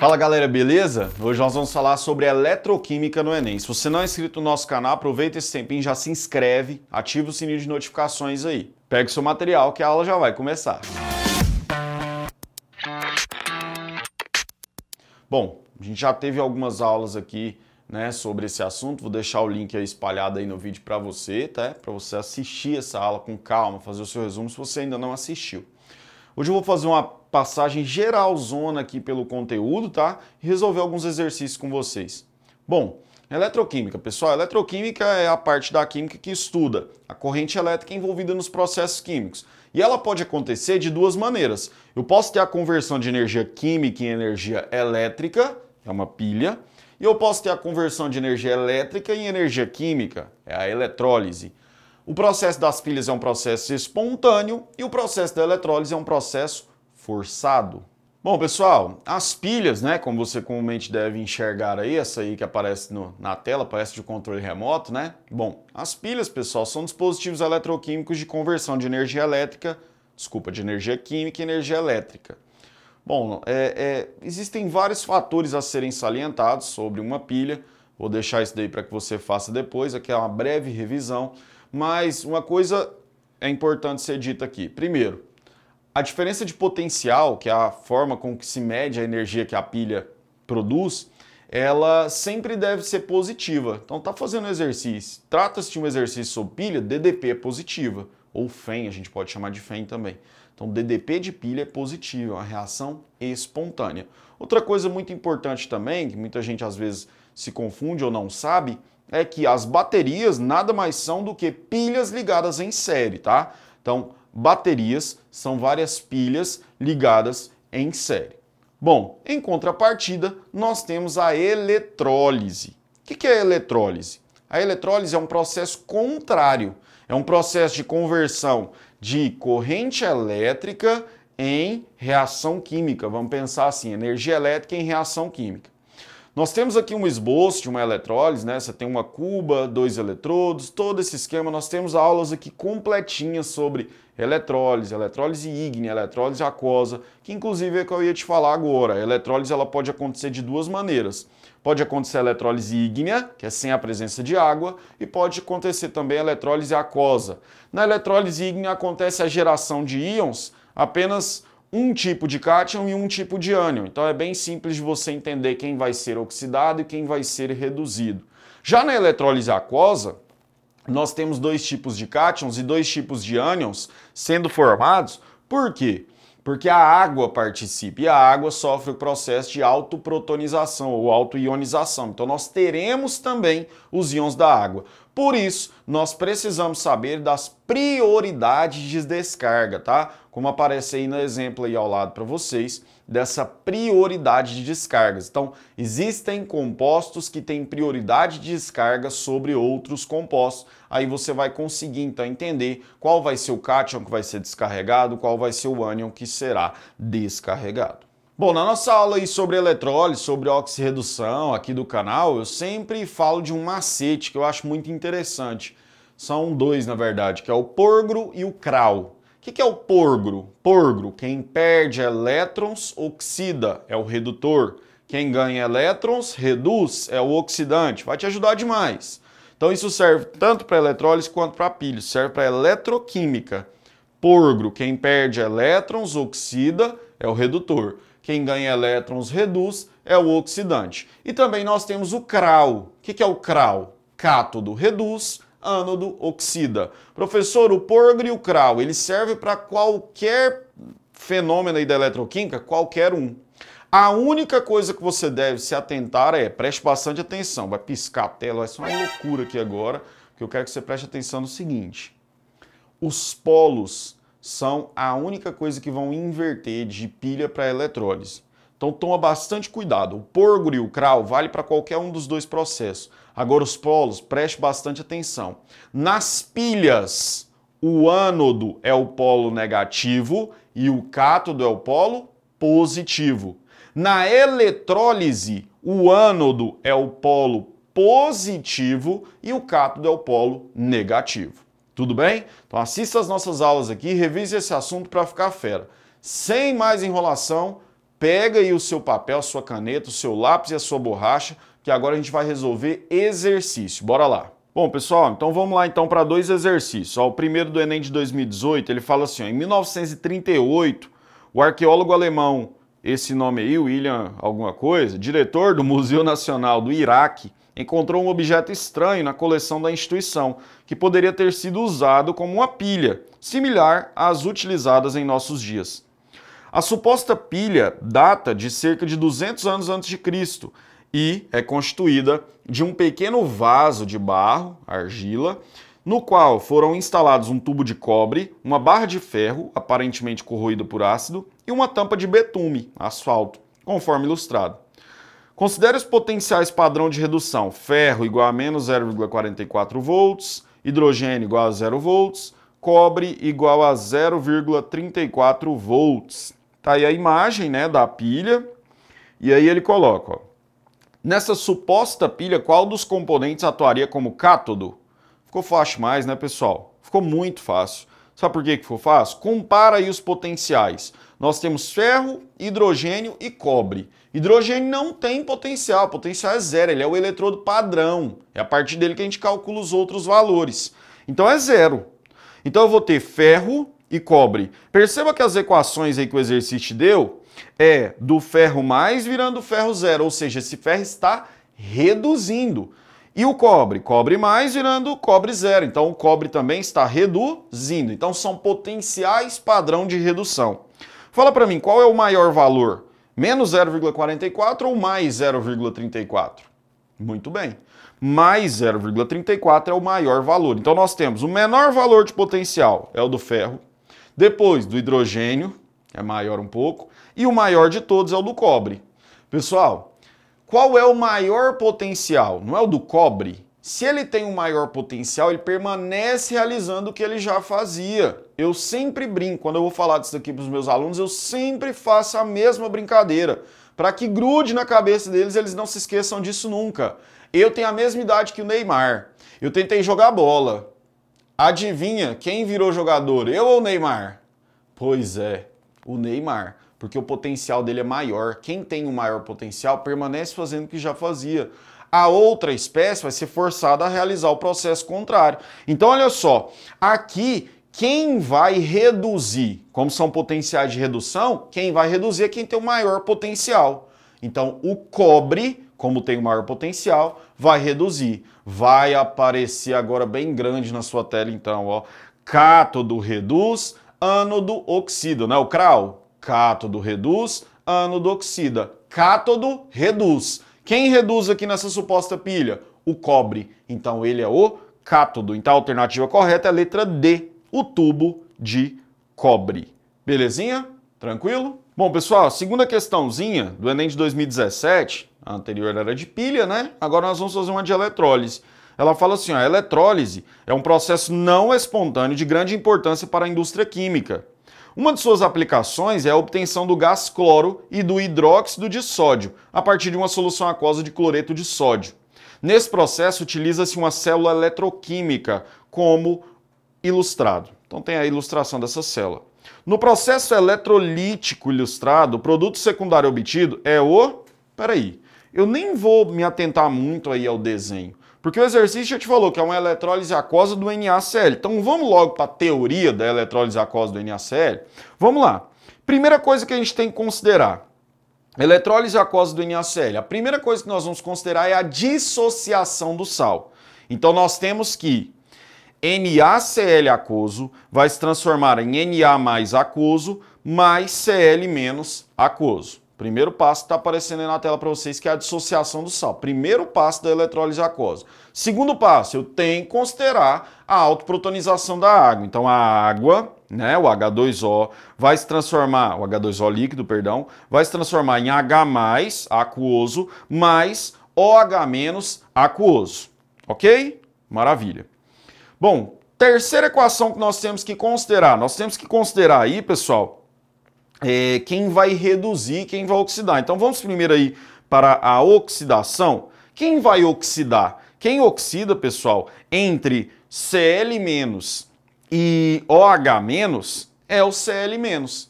Fala galera, beleza? Hoje nós vamos falar sobre eletroquímica no Enem. Se você não é inscrito no nosso canal, aproveita esse tempinho, já se inscreve, ativa o sininho de notificações aí. Pega o seu material que a aula já vai começar. Bom, a gente já teve algumas aulas aqui né, sobre esse assunto, vou deixar o link aí espalhado aí no vídeo para você, tá? para você assistir essa aula com calma, fazer o seu resumo se você ainda não assistiu. Hoje eu vou fazer uma passagem zona aqui pelo conteúdo, tá? E resolver alguns exercícios com vocês. Bom, eletroquímica, pessoal, eletroquímica é a parte da química que estuda a corrente elétrica envolvida nos processos químicos. E ela pode acontecer de duas maneiras. Eu posso ter a conversão de energia química em energia elétrica, é uma pilha, e eu posso ter a conversão de energia elétrica em energia química, é a eletrólise. O processo das pilhas é um processo espontâneo e o processo da eletrólise é um processo forçado. Bom, pessoal, as pilhas, né, como você comumente deve enxergar aí, essa aí que aparece no, na tela, parece de controle remoto, né? Bom, as pilhas, pessoal, são dispositivos eletroquímicos de conversão de energia elétrica, desculpa, de energia química e energia elétrica. Bom, é, é, existem vários fatores a serem salientados sobre uma pilha, Vou deixar isso daí para que você faça depois, aqui é uma breve revisão, mas uma coisa é importante ser dita aqui. Primeiro, a diferença de potencial, que é a forma com que se mede a energia que a pilha produz, ela sempre deve ser positiva. Então tá fazendo exercício, trata-se de um exercício sobre pilha, DDP é positiva, ou FEM, a gente pode chamar de FEM também. Então, DDP de pilha é positivo, é uma reação espontânea. Outra coisa muito importante também, que muita gente às vezes se confunde ou não sabe, é que as baterias nada mais são do que pilhas ligadas em série, tá? Então, baterias são várias pilhas ligadas em série. Bom, em contrapartida, nós temos a eletrólise. O que é a eletrólise? A eletrólise é um processo contrário, é um processo de conversão de corrente elétrica em reação química. Vamos pensar assim, energia elétrica em reação química. Nós temos aqui um esboço de uma eletrólise, né? Você tem uma cuba, dois eletrodos, todo esse esquema. Nós temos aulas aqui completinhas sobre eletrólise, eletrólise ígnea, eletrólise aquosa, que inclusive é o que eu ia te falar agora. A eletrólise ela pode acontecer de duas maneiras Pode acontecer a eletrólise ígnea, que é sem a presença de água, e pode acontecer também a eletrólise aquosa. Na eletrólise ígnea acontece a geração de íons apenas um tipo de cátion e um tipo de ânion. Então é bem simples de você entender quem vai ser oxidado e quem vai ser reduzido. Já na eletrólise aquosa, nós temos dois tipos de cátions e dois tipos de ânions sendo formados. Por quê? porque a água participa e a água sofre o processo de autoprotonização ou autoionização. Então nós teremos também os íons da água. Por isso, nós precisamos saber das prioridades de descarga, tá? como aparece aí no exemplo aí ao lado para vocês, dessa prioridade de descargas. Então, existem compostos que têm prioridade de descarga sobre outros compostos. Aí você vai conseguir então entender qual vai ser o cátion que vai ser descarregado, qual vai ser o ânion que será descarregado. Bom, na nossa aula aí sobre eletrólise, sobre oxirredução aqui do canal, eu sempre falo de um macete que eu acho muito interessante. São dois, na verdade, que é o porgro e o crau. O que, que é o porgro? Porgro, quem perde elétrons, oxida, é o redutor. Quem ganha elétrons, reduz, é o oxidante. Vai te ajudar demais. Então isso serve tanto para eletrólise quanto para pilhos, serve para eletroquímica. Porgro, quem perde elétrons, oxida, é o redutor. Quem ganha elétrons, reduz, é o oxidante. E também nós temos o crau. O que, que é o crau? Cátodo reduz, ânodo, oxida. Professor, o porgro e o Krau, ele serve para qualquer fenômeno aí da eletroquímica, qualquer um. A única coisa que você deve se atentar é, preste bastante atenção, vai piscar a tela, vai ser uma loucura aqui agora, que eu quero que você preste atenção no seguinte. Os polos são a única coisa que vão inverter de pilha para eletrólise. Então toma bastante cuidado. O porgro e o crau vale para qualquer um dos dois processos. Agora, os polos, preste bastante atenção. Nas pilhas, o ânodo é o polo negativo e o cátodo é o polo positivo. Na eletrólise, o ânodo é o polo positivo e o cátodo é o polo negativo. Tudo bem? Então assista as nossas aulas aqui, revise esse assunto para ficar fera. Sem mais enrolação, pega aí o seu papel, a sua caneta, o seu lápis e a sua borracha que agora a gente vai resolver exercício. Bora lá. Bom, pessoal, então vamos lá então para dois exercícios. Ó, o primeiro do Enem de 2018, ele fala assim, ó, em 1938, o arqueólogo alemão, esse nome aí, William alguma coisa, diretor do Museu Nacional do Iraque, encontrou um objeto estranho na coleção da instituição, que poderia ter sido usado como uma pilha, similar às utilizadas em nossos dias. A suposta pilha data de cerca de 200 anos antes de Cristo e é constituída de um pequeno vaso de barro, argila, no qual foram instalados um tubo de cobre, uma barra de ferro, aparentemente corroída por ácido, e uma tampa de betume, asfalto, conforme ilustrado. Considere os potenciais padrão de redução: ferro igual a menos 0,44 volts, hidrogênio igual a 0 volts, cobre igual a 0,34 volts. Tá aí a imagem, né, da pilha. E aí ele coloca, ó, Nessa suposta pilha, qual dos componentes atuaria como cátodo? Ficou fácil mais, né, pessoal? Ficou muito fácil. Sabe por que ficou fácil? Compara aí os potenciais. Nós temos ferro, hidrogênio e cobre. Hidrogênio não tem potencial, o potencial é zero, ele é o eletrodo padrão. É a partir dele que a gente calcula os outros valores. Então é zero. Então eu vou ter ferro e cobre. Perceba que as equações aí que o exercício deu, é do ferro mais virando ferro zero, ou seja, esse ferro está reduzindo. E o cobre? Cobre mais virando cobre zero. Então o cobre também está reduzindo. Então são potenciais padrão de redução. Fala para mim, qual é o maior valor? Menos 0,44 ou mais 0,34? Muito bem. Mais 0,34 é o maior valor. Então nós temos o menor valor de potencial é o do ferro. Depois do hidrogênio, é maior um pouco e o maior de todos é o do cobre. Pessoal, qual é o maior potencial? Não é o do cobre? Se ele tem um maior potencial, ele permanece realizando o que ele já fazia. Eu sempre brinco, quando eu vou falar disso aqui para os meus alunos, eu sempre faço a mesma brincadeira, para que grude na cabeça deles, eles não se esqueçam disso nunca. Eu tenho a mesma idade que o Neymar. Eu tentei jogar bola. Adivinha quem virou jogador? Eu ou o Neymar? Pois é, o Neymar porque o potencial dele é maior. Quem tem o maior potencial permanece fazendo o que já fazia. A outra espécie vai ser forçada a realizar o processo contrário. Então, olha só, aqui quem vai reduzir, como são potenciais de redução, quem vai reduzir é quem tem o maior potencial. Então, o cobre, como tem o maior potencial, vai reduzir. Vai aparecer agora bem grande na sua tela, então, ó. Cátodo reduz, ânodo oxido, né? O CRAL, Cátodo reduz, ânodo oxida. Cátodo reduz. Quem reduz aqui nessa suposta pilha? O cobre. Então ele é o cátodo. Então a alternativa correta é a letra D, o tubo de cobre. Belezinha? Tranquilo? Bom, pessoal, segunda questãozinha do Enem de 2017, a anterior era de pilha, né? Agora nós vamos fazer uma de eletrólise. Ela fala assim, ó, a eletrólise é um processo não espontâneo de grande importância para a indústria química. Uma de suas aplicações é a obtenção do gás cloro e do hidróxido de sódio, a partir de uma solução aquosa de cloreto de sódio. Nesse processo utiliza-se uma célula eletroquímica como ilustrado. Então tem a ilustração dessa célula. No processo eletrolítico ilustrado, o produto secundário obtido é o. Peraí, eu nem vou me atentar muito aí ao desenho. Porque o exercício já te falou que é uma eletrólise aquosa do NaCl. Então vamos logo para a teoria da eletrólise aquosa do NaCl. Vamos lá. Primeira coisa que a gente tem que considerar. Eletrólise aquosa do NaCl. A primeira coisa que nós vamos considerar é a dissociação do sal. Então nós temos que NaCl aquoso vai se transformar em Na mais aquoso mais Cl menos aquoso. Primeiro passo está aparecendo aí na tela para vocês, que é a dissociação do sal. Primeiro passo da eletrólise aquosa. Segundo passo, eu tenho que considerar a autoprotonização da água. Então a água, né, o H2O, vai se transformar, o H2O líquido, perdão, vai se transformar em H+, aquoso, mais OH- aquoso. Ok? Maravilha. Bom, terceira equação que nós temos que considerar. Nós temos que considerar aí, pessoal, é, quem vai reduzir, quem vai oxidar. Então vamos primeiro aí para a oxidação. Quem vai oxidar? Quem oxida, pessoal, entre Cl- e OH- é o Cl-.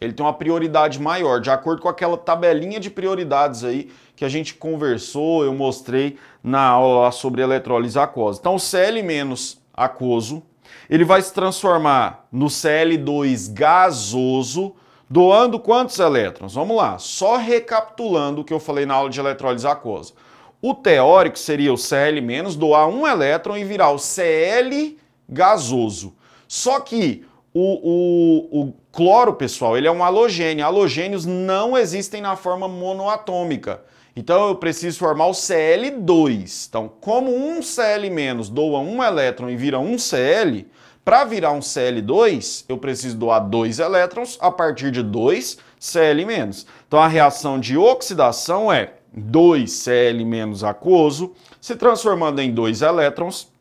Ele tem uma prioridade maior, de acordo com aquela tabelinha de prioridades aí que a gente conversou, eu mostrei na aula lá sobre eletrólise aquosa. Então, o Cl- aquoso, ele vai se transformar no Cl2 gasoso, Doando quantos elétrons? Vamos lá, só recapitulando o que eu falei na aula de eletrólise aquosa. O teórico seria o Cl- doar um elétron e virar o Cl gasoso. Só que o, o, o, cloro, pessoal, ele é um halogênio. Halogênios não existem na forma monoatômica. Então eu preciso formar o Cl2. Então, como um Cl- doa um elétron e vira um Cl, para virar um Cl2, eu preciso doar dois elétrons a partir de 2 Cl-. Então a reação de oxidação é 2 Cl- aquoso se transformando em dois elétrons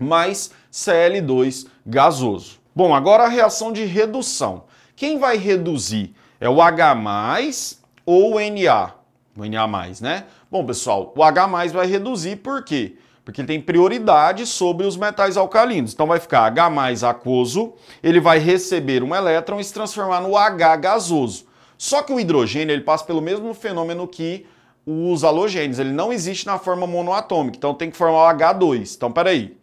mais Cl2 gasoso. Bom, agora a reação de redução. Quem vai reduzir? É o H+, ou o Na? O Na+, né? Bom, pessoal, o H+, vai reduzir por quê? Porque porque ele tem prioridade sobre os metais alcalinos. Então vai ficar H mais aquoso, ele vai receber um elétron e se transformar no H gasoso. Só que o hidrogênio ele passa pelo mesmo fenômeno que os halogênios, ele não existe na forma monoatômica, então tem que formar o H2. Então peraí,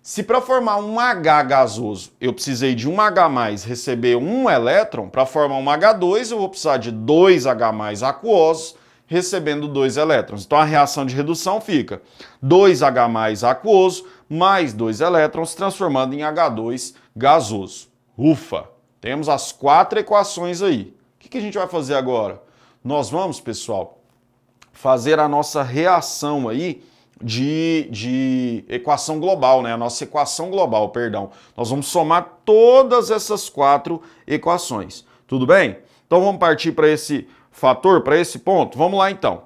se para formar um H gasoso eu precisei de um H+, mais receber um elétron, para formar um H2 eu vou precisar de dois H+, mais aquosos, recebendo dois elétrons. Então a reação de redução fica 2H mais aquoso mais dois elétrons transformando em H2 gasoso. Ufa! Temos as quatro equações aí. O que a gente vai fazer agora? Nós vamos, pessoal, fazer a nossa reação aí de, de equação global, né? A nossa equação global, perdão. Nós vamos somar todas essas quatro equações. Tudo bem? Então vamos partir para esse fator para esse ponto? Vamos lá então.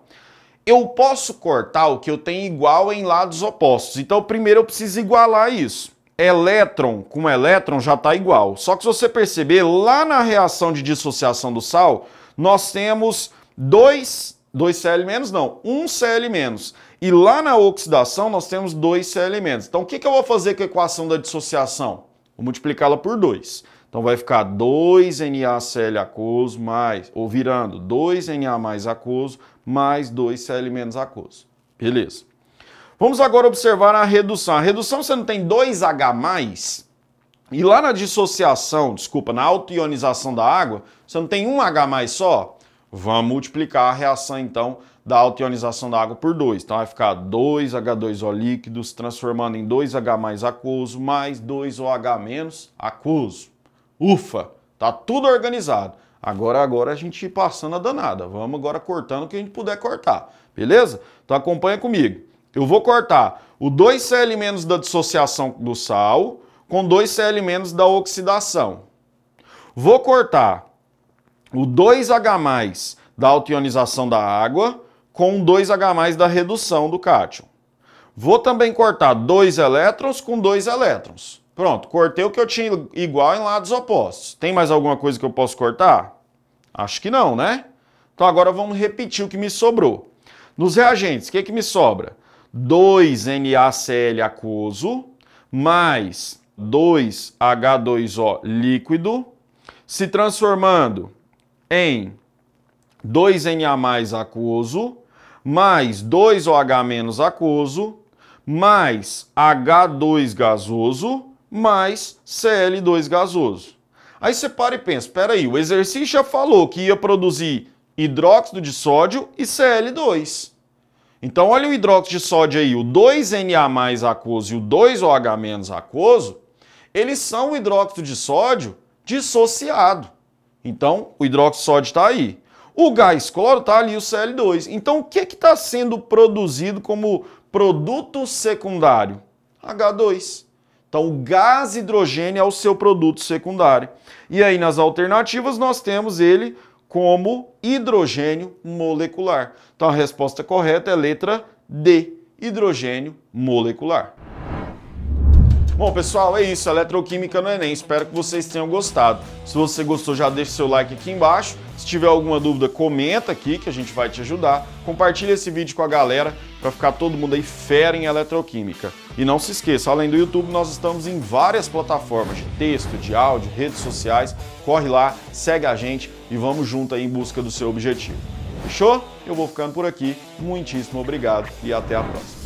Eu posso cortar o que eu tenho igual em lados opostos. Então, primeiro eu preciso igualar isso. Elétron com elétron já está igual. Só que se você perceber, lá na reação de dissociação do sal, nós temos dois, dois Cl- não, um Cl-. menos E lá na oxidação nós temos dois Cl-. menos. Então, o que, que eu vou fazer com a equação da dissociação? Vou multiplicá-la por 2. Então vai ficar 2NaCl aquoso mais, ou virando 2Na mais aquoso mais 2Cl menos aquoso. Beleza. Vamos agora observar a redução. A redução você não tem 2H+, e lá na dissociação, desculpa, na autoionização da água, você não tem um H só? Vamos multiplicar a reação, então, da autoionização da água por 2. Então vai ficar 2H2O líquidos transformando em 2H mais aquoso mais 2OH menos aquoso. Ufa, tá tudo organizado. Agora, agora a gente passando a danada. Vamos agora cortando o que a gente puder cortar, beleza? Então acompanha comigo. Eu vou cortar o 2Cl- da dissociação do sal com 2Cl- da oxidação. Vou cortar o 2H+, da autoionização da água com 2H+, da redução do cátion. Vou também cortar dois elétrons com dois elétrons. Pronto, cortei o que eu tinha igual em lados opostos. Tem mais alguma coisa que eu posso cortar? Acho que não, né? Então agora vamos repetir o que me sobrou. Nos reagentes, o que, que me sobra? 2 NaCl aquoso mais 2H2O líquido se transformando em 2Na aquoso mais 2OH menos aquoso mais H2 gasoso mais Cl2 gasoso. Aí você para e pensa, espera aí, o exercício já falou que ia produzir hidróxido de sódio e Cl2. Então olha o hidróxido de sódio aí, o 2Na aquoso e o 2OH- aquoso, eles são o hidróxido de sódio dissociado. Então o hidróxido de sódio está aí. O gás cloro está ali, o Cl2. Então o que está sendo produzido como produto secundário? H2. Então, o gás hidrogênio é o seu produto secundário. E aí, nas alternativas, nós temos ele como hidrogênio molecular. Então, a resposta correta é letra D, hidrogênio molecular. Bom, pessoal, é isso. Eletroquímica no Enem. Espero que vocês tenham gostado. Se você gostou, já deixa seu like aqui embaixo. Se tiver alguma dúvida, comenta aqui que a gente vai te ajudar. Compartilha esse vídeo com a galera para ficar todo mundo aí fera em eletroquímica. E não se esqueça, além do YouTube, nós estamos em várias plataformas de texto, de áudio, redes sociais. Corre lá, segue a gente e vamos junto aí em busca do seu objetivo. Fechou? Eu vou ficando por aqui. Muitíssimo obrigado e até a próxima.